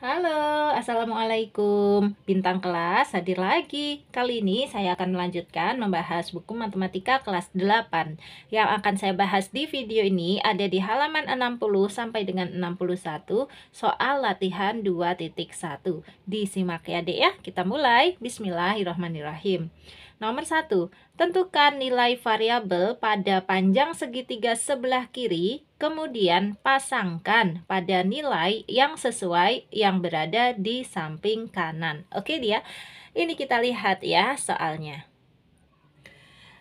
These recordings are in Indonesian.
Halo, Assalamualaikum Bintang kelas hadir lagi Kali ini saya akan melanjutkan membahas buku matematika kelas 8 Yang akan saya bahas di video ini ada di halaman 60 sampai dengan 61 Soal latihan 2.1 Disimak ya dek ya, kita mulai Bismillahirrahmanirrahim Nomor 1. Tentukan nilai variabel pada panjang segitiga sebelah kiri, kemudian pasangkan pada nilai yang sesuai yang berada di samping kanan. Oke dia, ini kita lihat ya soalnya.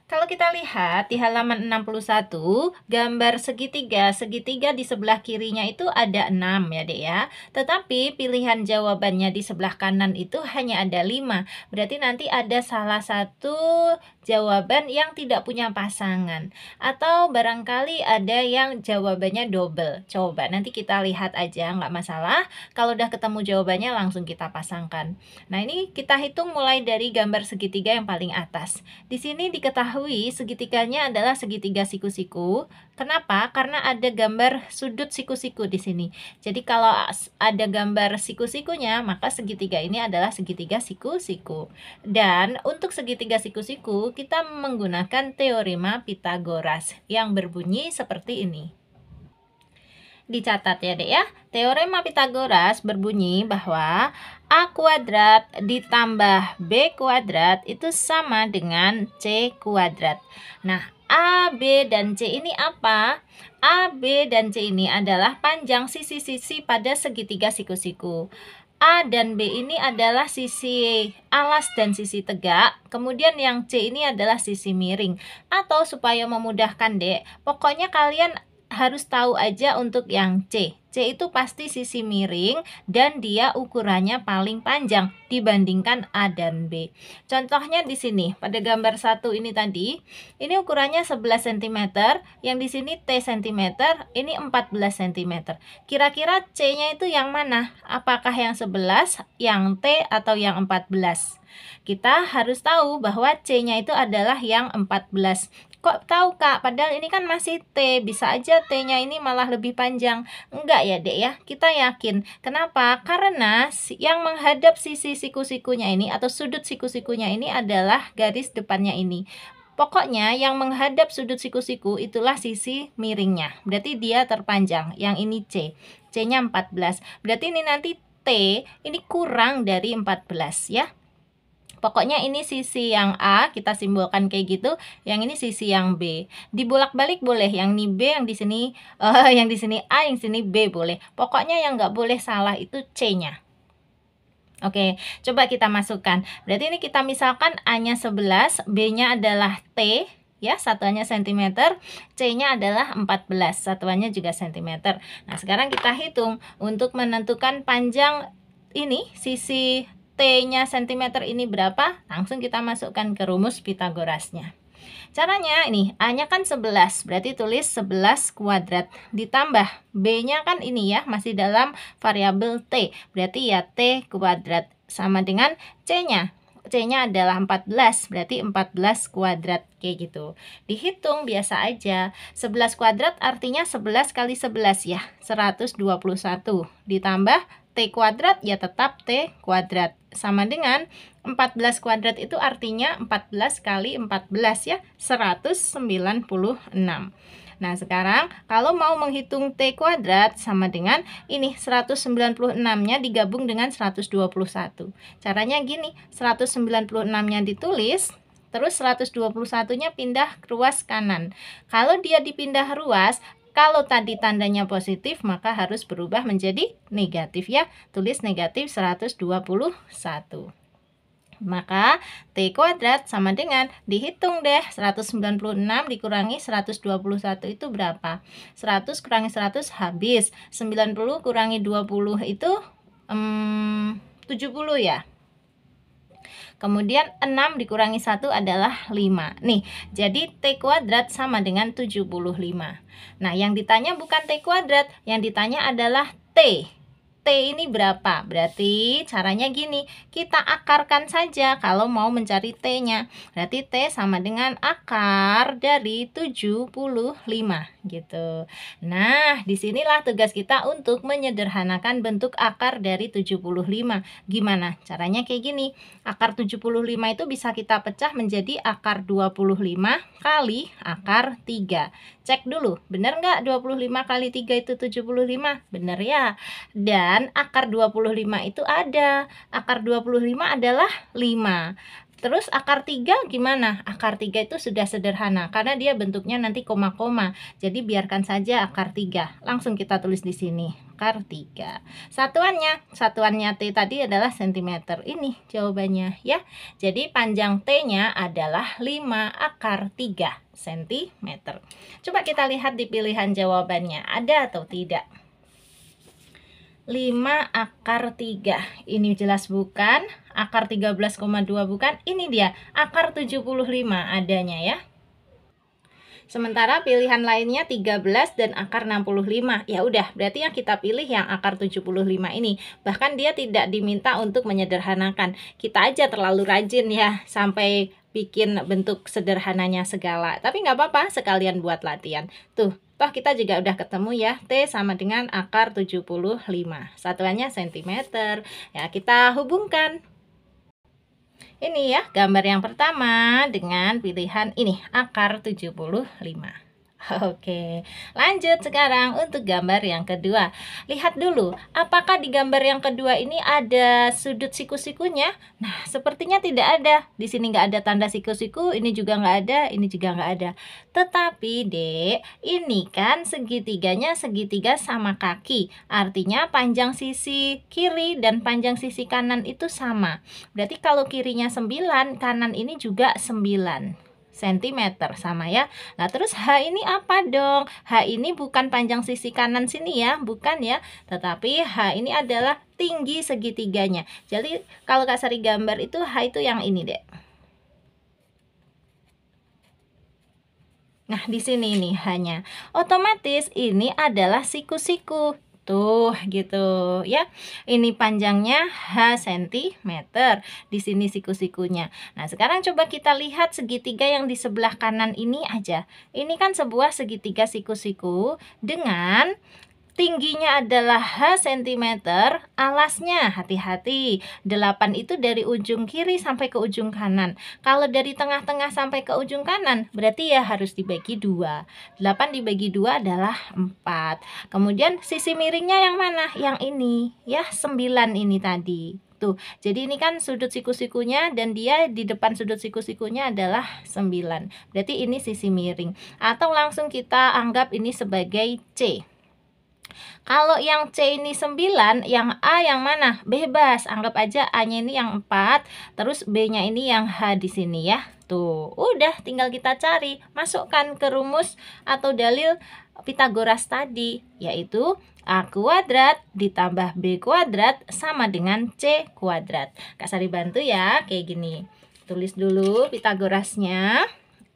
Kalau kita lihat di halaman 61, gambar segitiga, segitiga di sebelah kirinya itu ada 6 ya dek ya. Tetapi pilihan jawabannya di sebelah kanan itu hanya ada 5. Berarti nanti ada salah satu jawaban yang tidak punya pasangan atau barangkali ada yang jawabannya double. Coba nanti kita lihat aja nggak masalah. Kalau udah ketemu jawabannya langsung kita pasangkan. Nah ini kita hitung mulai dari gambar segitiga yang paling atas. Di sini diketahui segitiganya adalah segitiga siku-siku Kenapa? Karena ada gambar sudut siku-siku di sini. Jadi kalau ada gambar siku-sikunya, maka segitiga ini adalah segitiga siku-siku. Dan untuk segitiga siku-siku, kita menggunakan teorema Pitagoras yang berbunyi seperti ini dicatat ya dek ya Teorema Pitagoras berbunyi bahwa A kuadrat ditambah B kuadrat itu sama dengan C kuadrat Nah A, B, dan C ini apa? A, B, dan C ini adalah panjang sisi-sisi pada segitiga siku-siku. A dan B ini adalah sisi alas dan sisi tegak. Kemudian yang C ini adalah sisi miring. Atau supaya memudahkan dek, pokoknya kalian harus tahu aja untuk yang C. C itu pasti sisi miring dan dia ukurannya paling panjang dibandingkan A dan B. Contohnya di sini, pada gambar satu ini tadi, ini ukurannya 11 cm, yang di sini T cm, ini 14 cm. Kira-kira C-nya itu yang mana? Apakah yang 11, yang T, atau yang 14? Kita harus tahu bahwa C-nya itu adalah yang 14 kok tahu kak padahal ini kan masih T bisa aja T-nya ini malah lebih panjang enggak ya dek ya kita yakin kenapa karena yang menghadap sisi siku-sikunya ini atau sudut siku-sikunya ini adalah garis depannya ini Pokoknya yang menghadap sudut siku-siku itulah sisi miringnya. Berarti dia terpanjang. Yang ini C. C-nya 14. Berarti ini nanti T ini kurang dari 14 ya. Pokoknya ini sisi yang A kita simbolkan kayak gitu, yang ini sisi yang B. Dibolak-balik boleh, yang ini B, yang di sini uh, yang di sini A, yang sini B boleh. Pokoknya yang nggak boleh salah itu C-nya. Oke, coba kita masukkan. Berarti ini kita misalkan A-nya 11, B-nya adalah T, ya, satuannya cm, C-nya adalah 14, satuannya juga cm. Nah, sekarang kita hitung untuk menentukan panjang ini sisi T-nya cm ini berapa? Langsung kita masukkan ke rumus Pitagorasnya. Caranya ini, A-nya kan 11, berarti tulis 11 kuadrat. Ditambah B-nya kan ini ya, masih dalam variabel T, berarti ya T kuadrat. Sama dengan C-nya, C-nya adalah 14, berarti 14 kuadrat kayak gitu. Dihitung biasa aja. 11 kuadrat artinya 11 kali 11 ya, 121. Ditambah T kuadrat ya tetap T kuadrat sama dengan 14 kuadrat itu artinya 14 kali 14 ya 196 Nah sekarang kalau mau menghitung T kuadrat sama dengan ini 196 nya digabung dengan 121 Caranya gini 196 nya ditulis Terus 121 nya pindah ruas kanan Kalau dia dipindah ruas kalau tadi tandanya positif maka harus berubah menjadi negatif ya. Tulis negatif 121. Maka T kuadrat sama dengan dihitung deh 196 dikurangi 121 itu berapa? 100 kurangi 100 habis. 90 kurangi 20 itu um, mmm, 70 ya. Kemudian 6 dikurangi 1 adalah 5. Nih, jadi T kuadrat sama dengan 75. Nah, yang ditanya bukan T kuadrat, yang ditanya adalah T ini berapa? Berarti caranya gini, kita akarkan saja kalau mau mencari T-nya. Berarti T sama dengan akar dari 75 gitu. Nah, disinilah tugas kita untuk menyederhanakan bentuk akar dari 75. Gimana? Caranya kayak gini, akar 75 itu bisa kita pecah menjadi akar 25 kali akar 3. Cek dulu, benar nggak 25 kali 3 itu 75? Benar ya. Dan dan akar 25 itu ada. Akar 25 adalah 5. Terus akar 3 gimana? Akar 3 itu sudah sederhana karena dia bentuknya nanti koma-koma. Jadi biarkan saja akar 3. Langsung kita tulis di sini. Akar 3. Satuannya, satuannya T tadi adalah cm Ini jawabannya ya. Jadi panjang T-nya adalah 5 akar 3 cm. Coba kita lihat di pilihan jawabannya ada atau tidak. 5 akar 3. Ini jelas bukan? Akar 13,2 bukan? Ini dia, akar 75 adanya ya. Sementara pilihan lainnya 13 dan akar 65. Ya udah, berarti yang kita pilih yang akar 75 ini. Bahkan dia tidak diminta untuk menyederhanakan. Kita aja terlalu rajin ya sampai bikin bentuk sederhananya segala. Tapi nggak apa-apa, sekalian buat latihan. Tuh, toh kita juga udah ketemu ya, T sama dengan akar 75. Satuannya sentimeter. Ya, kita hubungkan. Ini ya gambar yang pertama dengan pilihan ini akar 75. Oke, lanjut sekarang untuk gambar yang kedua. Lihat dulu, apakah di gambar yang kedua ini ada sudut siku-sikunya? Nah, sepertinya tidak ada. Di sini nggak ada tanda siku-siku, ini juga nggak ada, ini juga nggak ada. Tetapi, dek, ini kan segitiganya segitiga sama kaki. Artinya panjang sisi kiri dan panjang sisi kanan itu sama. Berarti kalau kirinya 9, kanan ini juga 9 cm sama ya. Nah, terus H ini apa dong? H ini bukan panjang sisi kanan sini ya, bukan ya. Tetapi H ini adalah tinggi segitiganya. Jadi kalau Kak Sari gambar itu H itu yang ini, deh. Nah, di sini ini hanya otomatis ini adalah siku-siku tuh gitu ya. Ini panjangnya H cm, di sini siku-sikunya. Nah, sekarang coba kita lihat segitiga yang di sebelah kanan ini aja. Ini kan sebuah segitiga siku-siku dengan Tingginya adalah H cm, alasnya hati-hati. 8 itu dari ujung kiri sampai ke ujung kanan. Kalau dari tengah-tengah sampai ke ujung kanan, berarti ya harus dibagi dua. 8 dibagi dua adalah 4. Kemudian sisi miringnya yang mana? Yang ini, ya 9 ini tadi. Tuh, jadi ini kan sudut siku-sikunya dan dia di depan sudut siku-sikunya adalah 9. Berarti ini sisi miring. Atau langsung kita anggap ini sebagai C. Kalau yang C ini 9, yang A yang mana? Bebas, anggap aja A-nya ini yang 4, terus B-nya ini yang H di sini ya. Tuh, udah tinggal kita cari, masukkan ke rumus atau dalil Pitagoras tadi, yaitu A kuadrat ditambah B kuadrat sama dengan C kuadrat. Kak Sari bantu ya, kayak gini. Tulis dulu Pitagorasnya.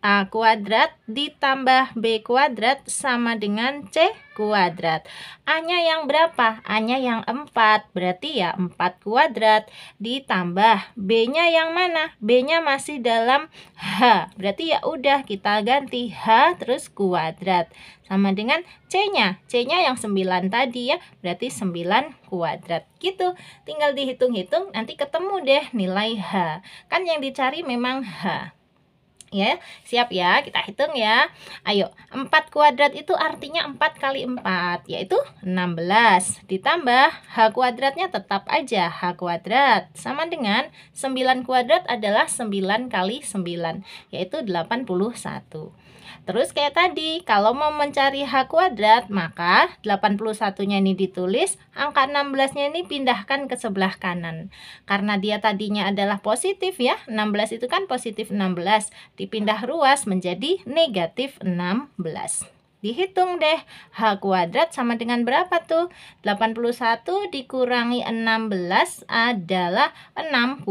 A kuadrat ditambah B kuadrat sama dengan C kuadrat. A-nya yang berapa? A-nya yang 4. Berarti ya 4 kuadrat ditambah B-nya yang mana? B-nya masih dalam H. Berarti ya udah kita ganti H terus kuadrat. Sama dengan C-nya. C-nya yang 9 tadi ya. Berarti 9 kuadrat. Gitu. Tinggal dihitung-hitung nanti ketemu deh nilai H. Kan yang dicari memang H ya. Siap ya, kita hitung ya. Ayo, 4 kuadrat itu artinya 4 kali 4, yaitu 16. Ditambah H kuadratnya tetap aja H kuadrat. Sama dengan 9 kuadrat adalah 9 kali 9, yaitu 81. Terus kayak tadi, kalau mau mencari H kuadrat, maka 81-nya ini ditulis, angka 16-nya ini pindahkan ke sebelah kanan. Karena dia tadinya adalah positif ya, 16 itu kan positif 16, dipindah ruas menjadi negatif 16. Dihitung deh, H kuadrat sama dengan berapa tuh? 81 dikurangi 16 adalah 65.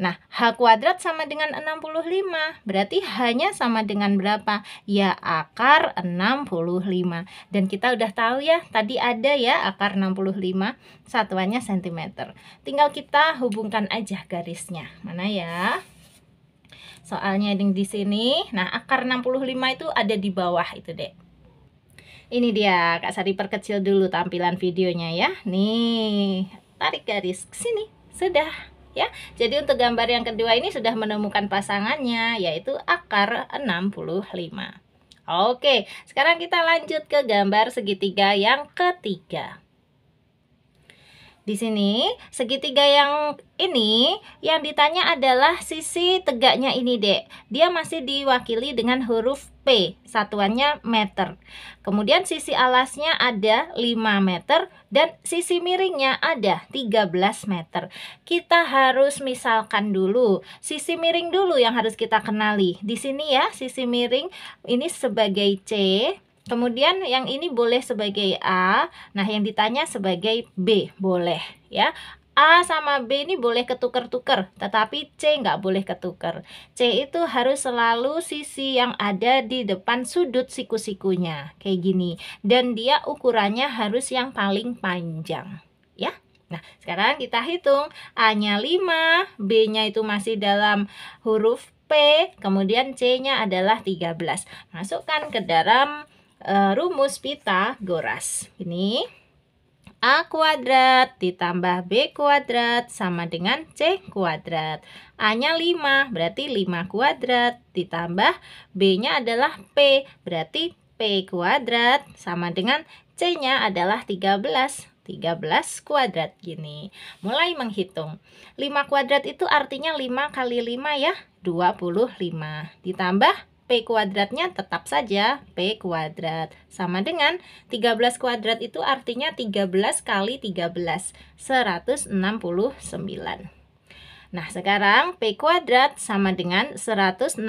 Nah, H kuadrat sama dengan 65, berarti hanya sama dengan berapa? Ya, akar 65. Dan kita udah tahu ya, tadi ada ya akar 65, satuannya sentimeter. Tinggal kita hubungkan aja garisnya. Mana ya? soalnya yang di sini. Nah, akar 65 itu ada di bawah itu, Dek. Ini dia, Kak Sari perkecil dulu tampilan videonya ya. Nih, tarik garis ke sini. Sudah ya. Jadi untuk gambar yang kedua ini sudah menemukan pasangannya yaitu akar 65. Oke, sekarang kita lanjut ke gambar segitiga yang ketiga. Di sini, segitiga yang ini yang ditanya adalah sisi tegaknya ini, Dek. Dia masih diwakili dengan huruf P, satuannya meter. Kemudian sisi alasnya ada 5 meter dan sisi miringnya ada 13 meter. Kita harus misalkan dulu, sisi miring dulu yang harus kita kenali. Di sini ya, sisi miring ini sebagai C, Kemudian yang ini boleh sebagai A, nah yang ditanya sebagai B boleh ya. A sama B ini boleh ketuker-tuker, tetapi C nggak boleh ketuker. C itu harus selalu sisi yang ada di depan sudut siku-sikunya, kayak gini. Dan dia ukurannya harus yang paling panjang, ya. Nah, sekarang kita hitung A-nya 5, B-nya itu masih dalam huruf P, kemudian C-nya adalah 13. Masukkan ke dalam uh, rumus Pitagoras. Ini A kuadrat ditambah B kuadrat sama dengan C kuadrat. A-nya 5, berarti 5 kuadrat ditambah B-nya adalah P, berarti P kuadrat sama dengan C-nya adalah 13. 13 kuadrat gini. Mulai menghitung. 5 kuadrat itu artinya 5 kali 5 ya, 25. Ditambah P kuadratnya tetap saja P kuadrat. Sama dengan 13 kuadrat itu artinya 13 kali 13, 169. Nah, sekarang P kuadrat sama dengan 169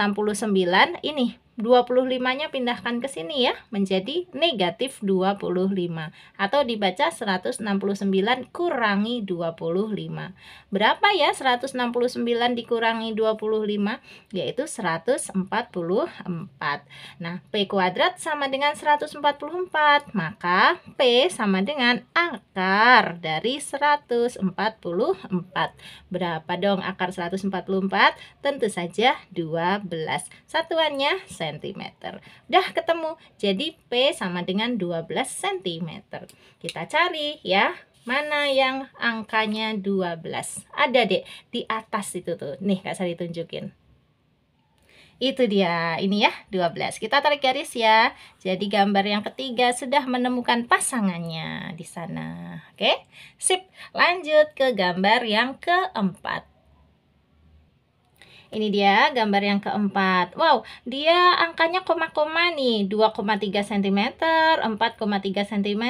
ini. 25-nya pindahkan ke sini ya, menjadi negatif 25 atau dibaca 169 kurangi 25. Berapa ya 169 dikurangi 25? Yaitu 144. Nah, P kuadrat sama dengan 144, maka P sama dengan akar dari 144. Berapa dong akar 144? Tentu saja 12. Satuannya cm. Udah ketemu. Jadi P sama dengan 12 cm. Kita cari ya. Mana yang angkanya 12? Ada dek, di atas itu tuh. Nih Kak Sari tunjukin. Itu dia, ini ya 12 Kita tarik garis ya Jadi gambar yang ketiga sudah menemukan pasangannya di sana Oke, sip Lanjut ke gambar yang keempat ini dia gambar yang keempat. Wow, dia angkanya koma-koma nih. 2,3 cm, 4,3 cm,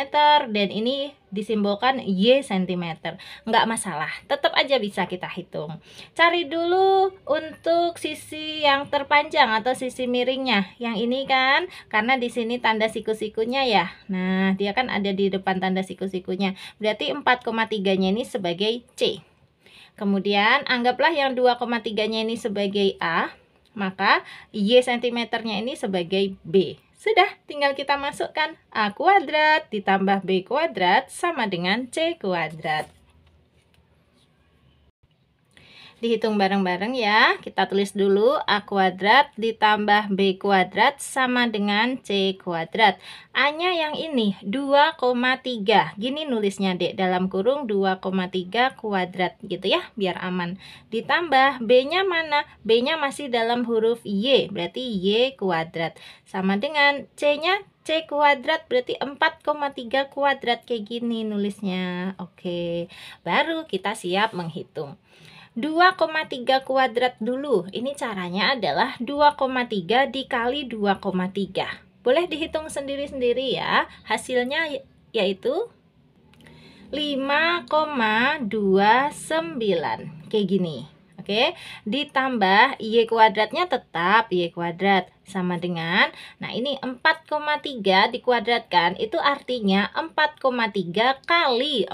dan ini disimbolkan Y cm. Nggak masalah, tetap aja bisa kita hitung. Cari dulu untuk sisi yang terpanjang atau sisi miringnya. Yang ini kan, karena di sini tanda siku-sikunya ya. Nah, dia kan ada di depan tanda siku-sikunya. Berarti 4,3-nya ini sebagai C. Kemudian anggaplah yang 2,3-nya ini sebagai A, maka Y sentimeternya ini sebagai B. Sudah, tinggal kita masukkan A kuadrat ditambah B kuadrat sama dengan C kuadrat dihitung bareng-bareng ya. Kita tulis dulu A kuadrat ditambah B kuadrat sama dengan C kuadrat. A-nya yang ini 2,3. Gini nulisnya Dek, dalam kurung 2,3 kuadrat gitu ya, biar aman. Ditambah B-nya mana? B-nya masih dalam huruf Y, berarti Y kuadrat. Sama dengan C-nya C kuadrat berarti 4,3 kuadrat kayak gini nulisnya. Oke, baru kita siap menghitung. 2,3 kuadrat dulu. Ini caranya adalah 2,3 dikali 2,3. Boleh dihitung sendiri-sendiri ya. Hasilnya yaitu 5,29 kayak gini Oke, ditambah Y kuadratnya tetap Y kuadrat sama dengan Nah ini 4,3 dikuadratkan itu artinya 4,3 kali 4,3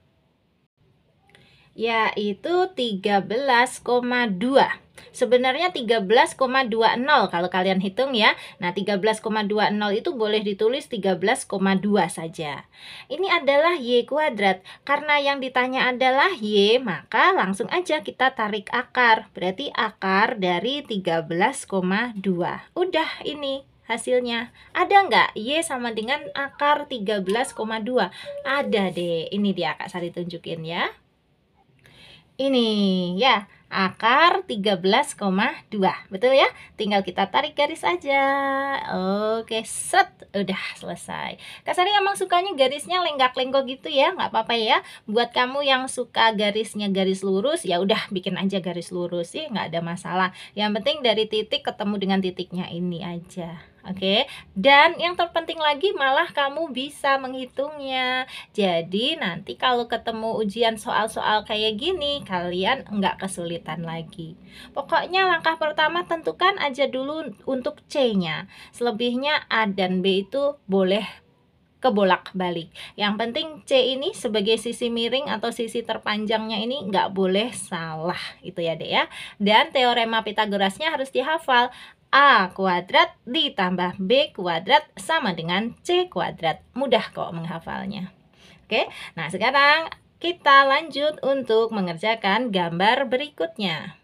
yaitu 13,2. Sebenarnya 13,20 kalau kalian hitung ya. Nah, 13,20 itu boleh ditulis 13,2 saja. Ini adalah Y kuadrat. Karena yang ditanya adalah Y, maka langsung aja kita tarik akar. Berarti akar dari 13,2. Udah ini hasilnya. Ada nggak Y sama dengan akar 13,2? Ada deh. Ini dia Kak Sari tunjukin ya ini ya akar 13,2 betul ya tinggal kita tarik garis aja oke set udah selesai Kasarnya emang sukanya garisnya lenggak-lenggok gitu ya nggak apa-apa ya buat kamu yang suka garisnya garis lurus ya udah bikin aja garis lurus sih nggak ada masalah yang penting dari titik ketemu dengan titiknya ini aja Oke, okay? dan yang terpenting lagi malah kamu bisa menghitungnya. Jadi nanti kalau ketemu ujian soal-soal kayak gini, kalian nggak kesulitan lagi. Pokoknya langkah pertama tentukan aja dulu untuk C-nya. Selebihnya A dan B itu boleh ke bolak balik Yang penting C ini sebagai sisi miring atau sisi terpanjangnya ini nggak boleh salah itu ya deh ya. Dan teorema Pitagorasnya harus dihafal. A kuadrat ditambah B kuadrat sama dengan C kuadrat. Mudah kok menghafalnya. Oke, nah sekarang kita lanjut untuk mengerjakan gambar berikutnya.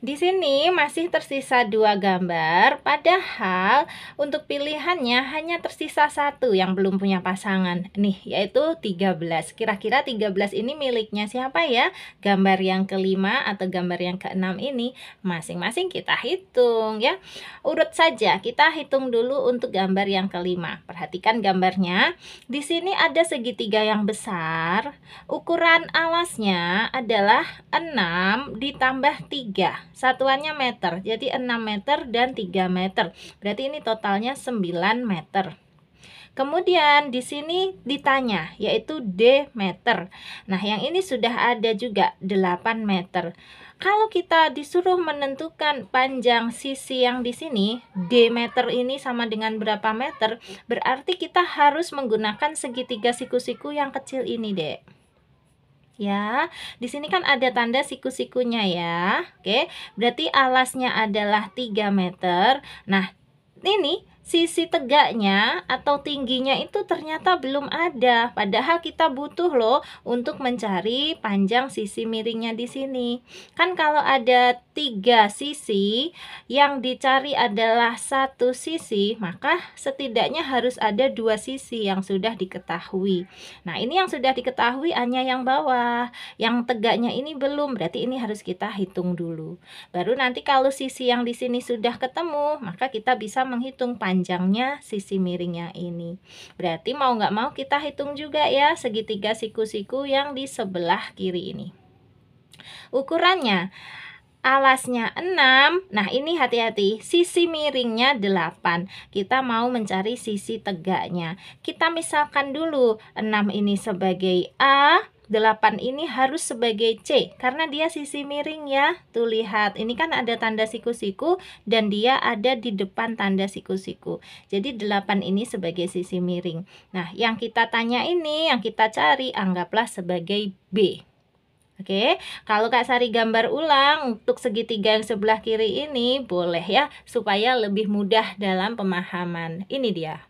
Di sini masih tersisa dua gambar, padahal untuk pilihannya hanya tersisa satu yang belum punya pasangan. Nih, yaitu 13. Kira-kira 13 ini miliknya siapa ya? Gambar yang kelima atau gambar yang keenam ini masing-masing kita hitung ya. Urut saja, kita hitung dulu untuk gambar yang kelima. Perhatikan gambarnya. Di sini ada segitiga yang besar. Ukuran alasnya adalah 6 ditambah 3 satuannya meter. Jadi 6 meter dan 3 meter. Berarti ini totalnya 9 meter. Kemudian di sini ditanya yaitu D meter. Nah, yang ini sudah ada juga 8 meter. Kalau kita disuruh menentukan panjang sisi yang di sini, D meter ini sama dengan berapa meter, berarti kita harus menggunakan segitiga siku-siku yang kecil ini, Dek ya. Di sini kan ada tanda siku-sikunya ya. Oke, berarti alasnya adalah 3 meter. Nah, ini sisi tegaknya atau tingginya itu ternyata belum ada. Padahal kita butuh loh untuk mencari panjang sisi miringnya di sini. Kan kalau ada tiga sisi yang dicari adalah satu sisi, maka setidaknya harus ada dua sisi yang sudah diketahui. Nah ini yang sudah diketahui hanya yang bawah. Yang tegaknya ini belum, berarti ini harus kita hitung dulu. Baru nanti kalau sisi yang di sini sudah ketemu, maka kita bisa menghitung panjang panjangnya sisi miring yang ini. Berarti mau nggak mau kita hitung juga ya segitiga siku-siku yang di sebelah kiri ini. Ukurannya alasnya 6 Nah ini hati-hati sisi miringnya 8 Kita mau mencari sisi tegaknya Kita misalkan dulu 6 ini sebagai A 8 ini harus sebagai C karena dia sisi miring ya. Tuh lihat, ini kan ada tanda siku-siku dan dia ada di depan tanda siku-siku. Jadi 8 ini sebagai sisi miring. Nah, yang kita tanya ini, yang kita cari anggaplah sebagai B. Oke, kalau Kak Sari gambar ulang untuk segitiga yang sebelah kiri ini boleh ya supaya lebih mudah dalam pemahaman. Ini dia.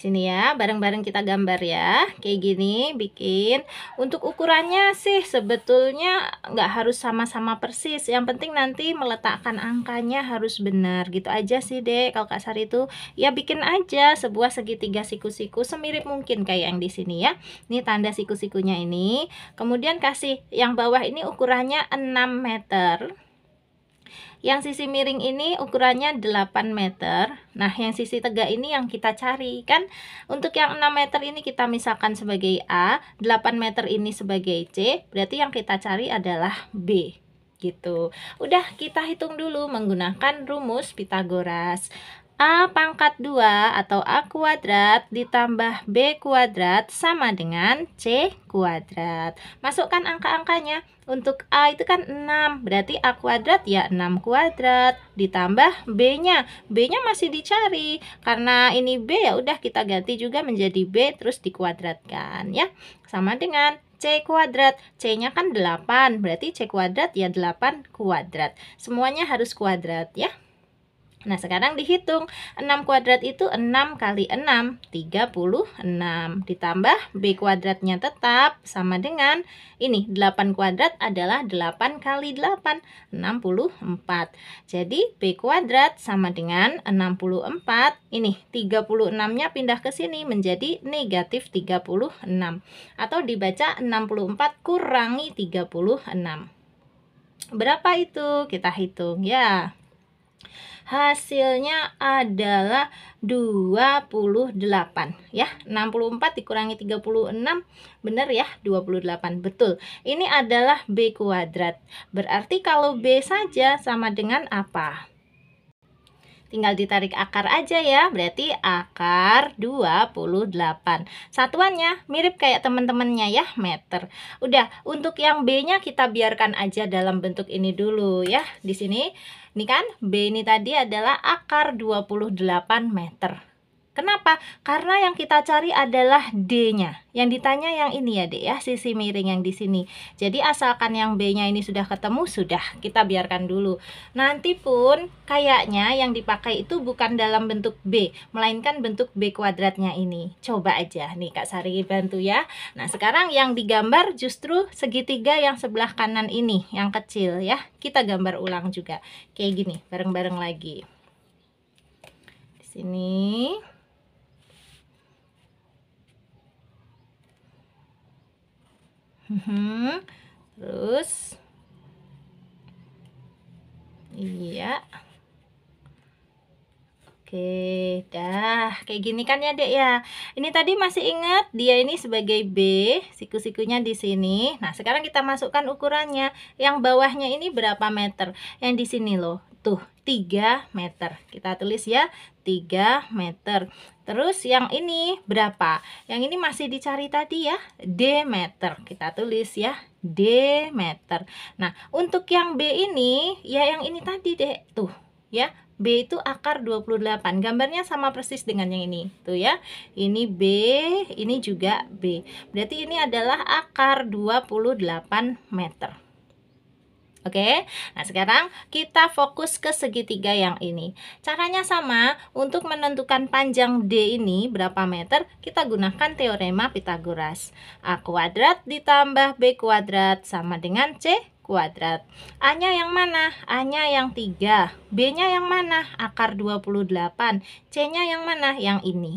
Sini ya, bareng-bareng kita gambar ya. Kayak gini bikin. Untuk ukurannya sih sebetulnya nggak harus sama-sama persis. Yang penting nanti meletakkan angkanya harus benar. Gitu aja sih, deh. Kalau kasar itu ya bikin aja sebuah segitiga siku-siku semirip mungkin kayak yang di sini ya. Ini tanda siku-sikunya ini. Kemudian kasih yang bawah ini ukurannya 6 meter yang sisi miring ini ukurannya 8 meter. Nah, yang sisi tegak ini yang kita cari kan. Untuk yang 6 meter ini kita misalkan sebagai A, 8 meter ini sebagai C, berarti yang kita cari adalah B gitu. Udah kita hitung dulu menggunakan rumus Pitagoras. A pangkat 2 atau A kuadrat ditambah B kuadrat sama dengan C kuadrat. Masukkan angka-angkanya. Untuk A itu kan 6, berarti A kuadrat ya 6 kuadrat. Ditambah B-nya. B-nya masih dicari. Karena ini B ya udah kita ganti juga menjadi B terus dikuadratkan ya. Sama dengan C kuadrat. C-nya kan 8, berarti C kuadrat ya 8 kuadrat. Semuanya harus kuadrat ya. Nah, sekarang dihitung 6 kuadrat itu 6 kali 6, 36 ditambah B kuadratnya tetap sama dengan ini 8 kuadrat adalah 8 kali 8, 64. Jadi B kuadrat sama dengan 64, ini 36-nya pindah ke sini menjadi negatif 36 atau dibaca 64 kurangi 36. Berapa itu? Kita hitung ya hasilnya adalah 28 ya 64 dikurangi 36 benar ya 28 betul ini adalah B kuadrat berarti kalau B saja sama dengan apa Tinggal ditarik akar aja ya, berarti akar 28. Satuannya mirip kayak teman-temannya ya, meter. Udah, untuk yang B-nya kita biarkan aja dalam bentuk ini dulu ya. Di sini, ini kan B ini tadi adalah akar 28 meter. Kenapa? Karena yang kita cari adalah D-nya. Yang ditanya yang ini ya, Dek ya, sisi miring yang di sini. Jadi asalkan yang B-nya ini sudah ketemu, sudah kita biarkan dulu. Nanti pun kayaknya yang dipakai itu bukan dalam bentuk B, melainkan bentuk B kuadratnya ini. Coba aja nih Kak Sari bantu ya. Nah, sekarang yang digambar justru segitiga yang sebelah kanan ini, yang kecil ya. Kita gambar ulang juga. Kayak gini, bareng-bareng lagi. Di sini. Mm-hmm. terus iya oke dah kayak gini kan ya dek ya ini tadi masih ingat dia ini sebagai B siku-sikunya di sini nah sekarang kita masukkan ukurannya yang bawahnya ini berapa meter yang di sini loh tuh 3 meter kita tulis ya 3 meter Terus yang ini berapa? Yang ini masih dicari tadi ya, D meter. Kita tulis ya, D meter. Nah, untuk yang B ini, ya yang ini tadi deh, tuh ya. B itu akar 28. Gambarnya sama persis dengan yang ini. Tuh ya. Ini B, ini juga B. Berarti ini adalah akar 28 meter. Oke, okay? nah sekarang kita fokus ke segitiga yang ini. Caranya sama, untuk menentukan panjang D ini berapa meter, kita gunakan teorema Pitagoras. A kuadrat ditambah B kuadrat sama dengan C kuadrat. A-nya yang mana? A-nya yang 3. B-nya yang mana? Akar 28. C-nya yang mana? Yang ini.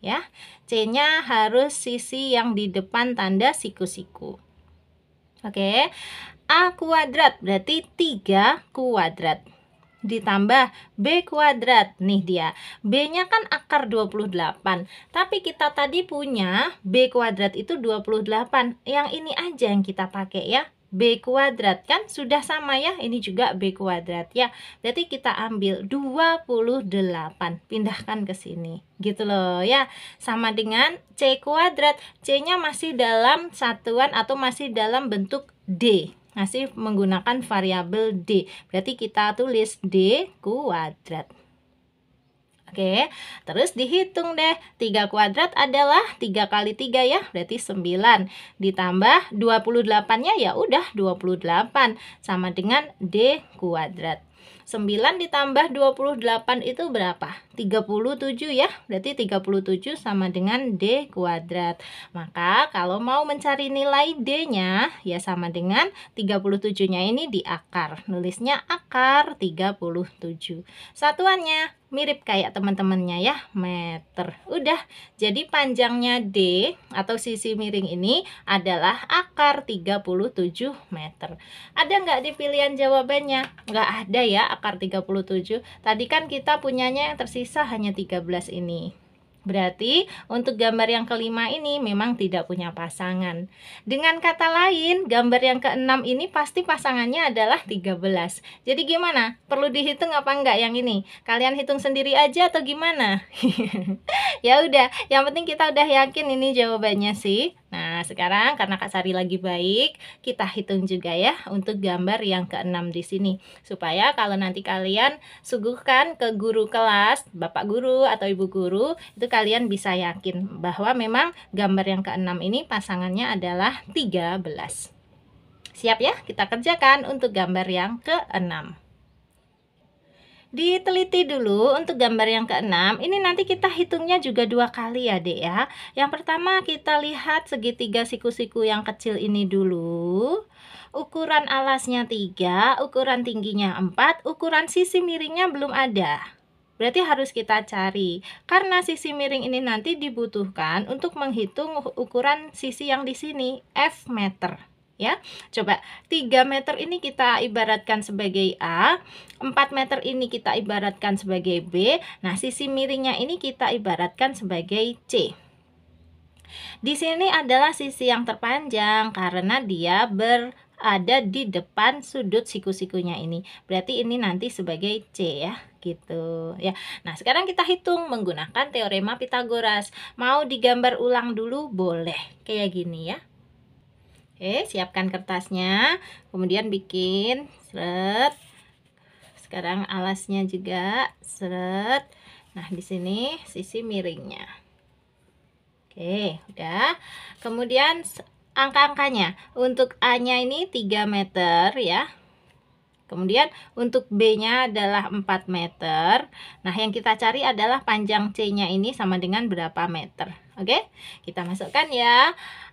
Ya, C-nya harus sisi yang di depan tanda siku-siku. Oke, okay. A kuadrat berarti 3 kuadrat ditambah B kuadrat nih dia B-nya kan akar 28 tapi kita tadi punya B kuadrat itu 28 yang ini aja yang kita pakai ya B kuadrat kan sudah sama ya ini juga B kuadrat ya berarti kita ambil 28 pindahkan ke sini gitu loh ya sama dengan C kuadrat C nya masih dalam satuan atau masih dalam bentuk D masih menggunakan variabel D. Berarti kita tulis D kuadrat. Oke, terus dihitung deh. 3 kuadrat adalah 3 kali 3 ya, berarti 9. Ditambah 28-nya ya udah 28 sama dengan D kuadrat. 9 ditambah 28 itu berapa? 37 ya. Berarti 37 sama dengan D kuadrat. Maka kalau mau mencari nilai D-nya ya sama dengan 37-nya ini di akar. Nulisnya akar 37. Satuannya mirip kayak teman-temannya ya, meter. Udah, jadi panjangnya D atau sisi miring ini adalah akar 37 meter. Ada nggak di pilihan jawabannya? Nggak ada ya akar 37. Tadi kan kita punyanya yang tersisa hanya 13 ini. Berarti untuk gambar yang kelima ini memang tidak punya pasangan. Dengan kata lain, gambar yang keenam ini pasti pasangannya adalah 13. Jadi gimana? Perlu dihitung apa enggak yang ini? Kalian hitung sendiri aja atau gimana? ya udah, yang penting kita udah yakin ini jawabannya sih. Nah, sekarang karena Kak Sari lagi baik, kita hitung juga ya untuk gambar yang keenam di sini. Supaya kalau nanti kalian suguhkan ke guru kelas, Bapak guru atau Ibu guru, itu kalian bisa yakin bahwa memang gambar yang keenam ini pasangannya adalah 13. Siap ya? Kita kerjakan untuk gambar yang keenam diteliti dulu untuk gambar yang keenam ini nanti kita hitungnya juga dua kali ya dek ya yang pertama kita lihat segitiga siku-siku yang kecil ini dulu ukuran alasnya tiga, ukuran tingginya empat, ukuran sisi miringnya belum ada berarti harus kita cari karena sisi miring ini nanti dibutuhkan untuk menghitung ukuran sisi yang di sini F meter ya. Coba 3 meter ini kita ibaratkan sebagai A, 4 meter ini kita ibaratkan sebagai B. Nah, sisi miringnya ini kita ibaratkan sebagai C. Di sini adalah sisi yang terpanjang karena dia berada di depan sudut siku-sikunya ini. Berarti ini nanti sebagai C ya gitu ya. Nah, sekarang kita hitung menggunakan teorema Pitagoras. Mau digambar ulang dulu boleh kayak gini ya. Oke, siapkan kertasnya. Kemudian bikin seret. Sekarang alasnya juga seret. Nah, di sini sisi miringnya. Oke, udah. Kemudian angka-angkanya. Untuk A-nya ini 3 meter ya. Kemudian untuk B-nya adalah 4 meter. Nah, yang kita cari adalah panjang C-nya ini sama dengan berapa meter. Oke, kita masukkan ya.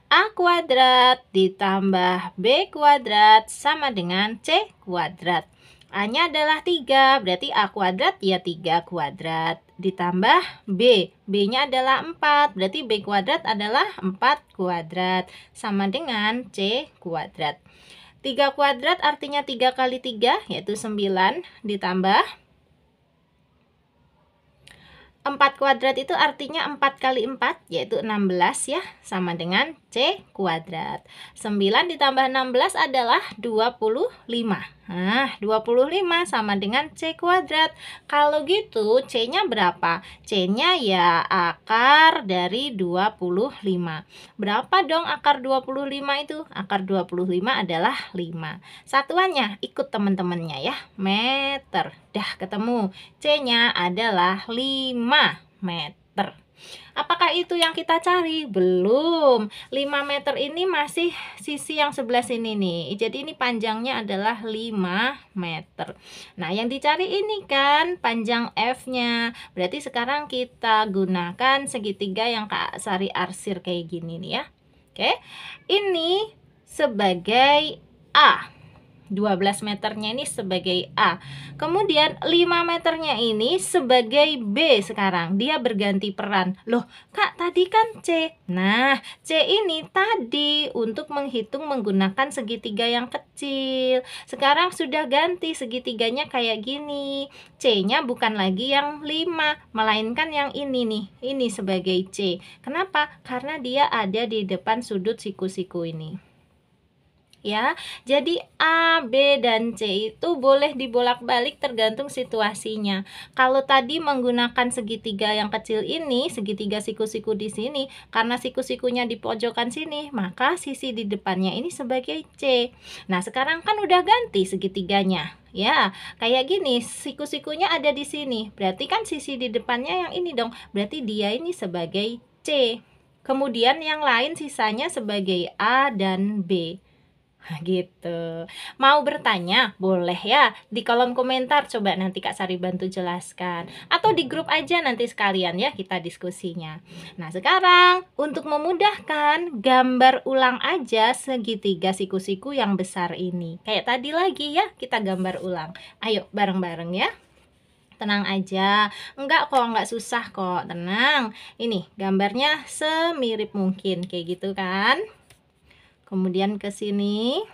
A kuadrat ditambah B kuadrat sama dengan C kuadrat. A-nya adalah 3, berarti A kuadrat ya 3 kuadrat. Ditambah B, B-nya adalah 4, berarti B kuadrat adalah 4 kuadrat. Sama dengan C kuadrat. 3 kuadrat artinya 3 kali 3 yaitu 9 ditambah 4 kuadrat itu artinya 4 kali 4 yaitu 16 ya sama dengan C kuadrat 9 ditambah 16 adalah 25 Nah, 25 sama dengan C kuadrat. Kalau gitu, C-nya berapa? C-nya ya akar dari 25. Berapa dong akar 25 itu? Akar 25 adalah 5. Satuannya ikut teman-temannya ya, meter. Dah ketemu. C-nya adalah 5 meter. Apakah itu yang kita cari? Belum. 5 meter ini masih sisi yang sebelah sini nih. Jadi ini panjangnya adalah 5 meter. Nah, yang dicari ini kan panjang F-nya. Berarti sekarang kita gunakan segitiga yang Kak Sari arsir kayak gini nih ya. Oke. Ini sebagai A. 12 meternya ini sebagai A. Kemudian 5 meternya ini sebagai B sekarang. Dia berganti peran. Loh, Kak, tadi kan C. Nah, C ini tadi untuk menghitung menggunakan segitiga yang kecil. Sekarang sudah ganti segitiganya kayak gini. C-nya bukan lagi yang 5, melainkan yang ini nih. Ini sebagai C. Kenapa? Karena dia ada di depan sudut siku-siku ini ya. Jadi A, B dan C itu boleh dibolak-balik tergantung situasinya. Kalau tadi menggunakan segitiga yang kecil ini, segitiga siku-siku di sini, karena siku-sikunya di pojokan sini, maka sisi di depannya ini sebagai C. Nah, sekarang kan udah ganti segitiganya. Ya, kayak gini, siku-sikunya ada di sini. Berarti kan sisi di depannya yang ini dong. Berarti dia ini sebagai C. Kemudian yang lain sisanya sebagai A dan B gitu. Mau bertanya? Boleh ya di kolom komentar coba nanti Kak Sari bantu jelaskan atau di grup aja nanti sekalian ya kita diskusinya. Nah, sekarang untuk memudahkan gambar ulang aja segitiga siku-siku yang besar ini. Kayak tadi lagi ya, kita gambar ulang. Ayo bareng-bareng ya tenang aja enggak kok enggak susah kok tenang ini gambarnya semirip mungkin kayak gitu kan kemudian ke sini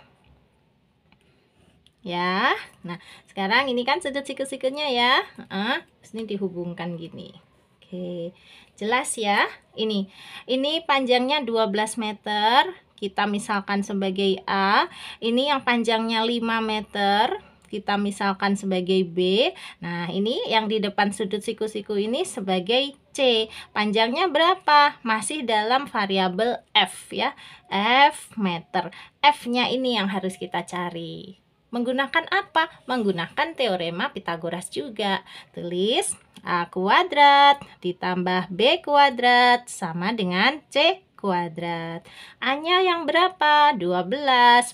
ya nah sekarang ini kan sudut siku-sikunya ya uh, ini dihubungkan gini oke jelas ya ini ini panjangnya 12 meter kita misalkan sebagai A ini yang panjangnya 5 meter kita misalkan sebagai B nah ini yang di depan sudut siku-siku ini sebagai C. Panjangnya berapa? Masih dalam variabel F ya. F meter. F-nya ini yang harus kita cari. Menggunakan apa? Menggunakan teorema Pitagoras juga. Tulis A kuadrat ditambah B kuadrat sama dengan C kuadrat. A-nya yang berapa? 12.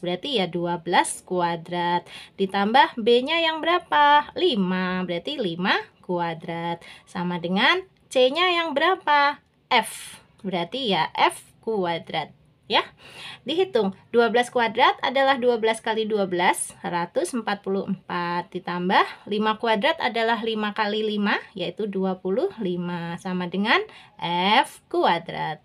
Berarti ya 12 kuadrat. Ditambah B-nya yang berapa? 5. Berarti 5 kuadrat. Sama dengan C-nya yang berapa? F. Berarti ya F kuadrat ya. Dihitung 12 kuadrat adalah 12 kali 12 144 ditambah 5 kuadrat adalah 5 kali 5 yaitu 25 sama dengan F kuadrat.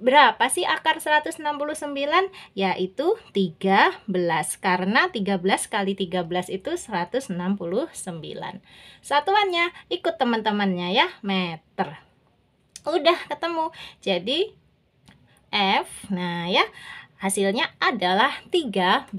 berapa sih akar 169? Yaitu 13 karena 13 kali 13 itu 169. Satuannya ikut teman-temannya ya, meter. Udah ketemu. Jadi F, nah ya hasilnya adalah 13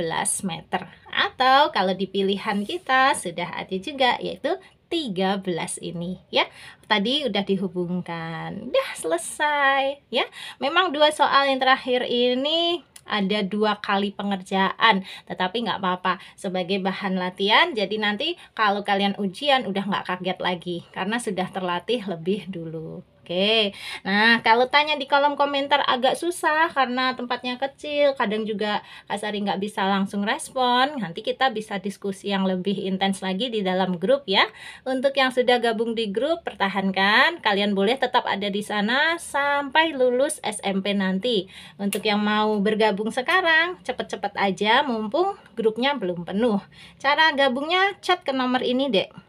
meter atau kalau di pilihan kita sudah ada juga yaitu 13 ini ya. Tadi udah dihubungkan. Udah selesai ya. Memang dua soal yang terakhir ini ada dua kali pengerjaan tetapi nggak apa-apa sebagai bahan latihan jadi nanti kalau kalian ujian udah nggak kaget lagi karena sudah terlatih lebih dulu Oke, nah kalau tanya di kolom komentar agak susah karena tempatnya kecil, kadang juga Kak Sari nggak bisa langsung respon. Nanti kita bisa diskusi yang lebih intens lagi di dalam grup ya. Untuk yang sudah gabung di grup, pertahankan. Kalian boleh tetap ada di sana sampai lulus SMP nanti. Untuk yang mau bergabung sekarang, cepet-cepet aja mumpung grupnya belum penuh. Cara gabungnya chat ke nomor ini dek.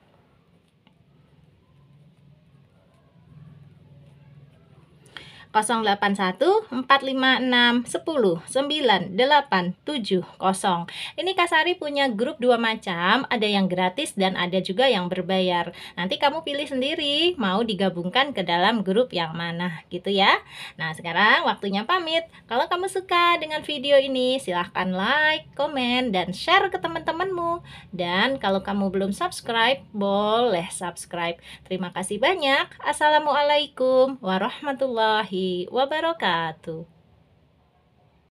081 456 10 9 0. Ini Kasari punya grup dua macam, ada yang gratis dan ada juga yang berbayar. Nanti kamu pilih sendiri mau digabungkan ke dalam grup yang mana gitu ya. Nah, sekarang waktunya pamit. Kalau kamu suka dengan video ini, silahkan like, komen, dan share ke teman-temanmu. Dan kalau kamu belum subscribe, boleh subscribe. Terima kasih banyak. Assalamualaikum warahmatullahi Wabarakatuh.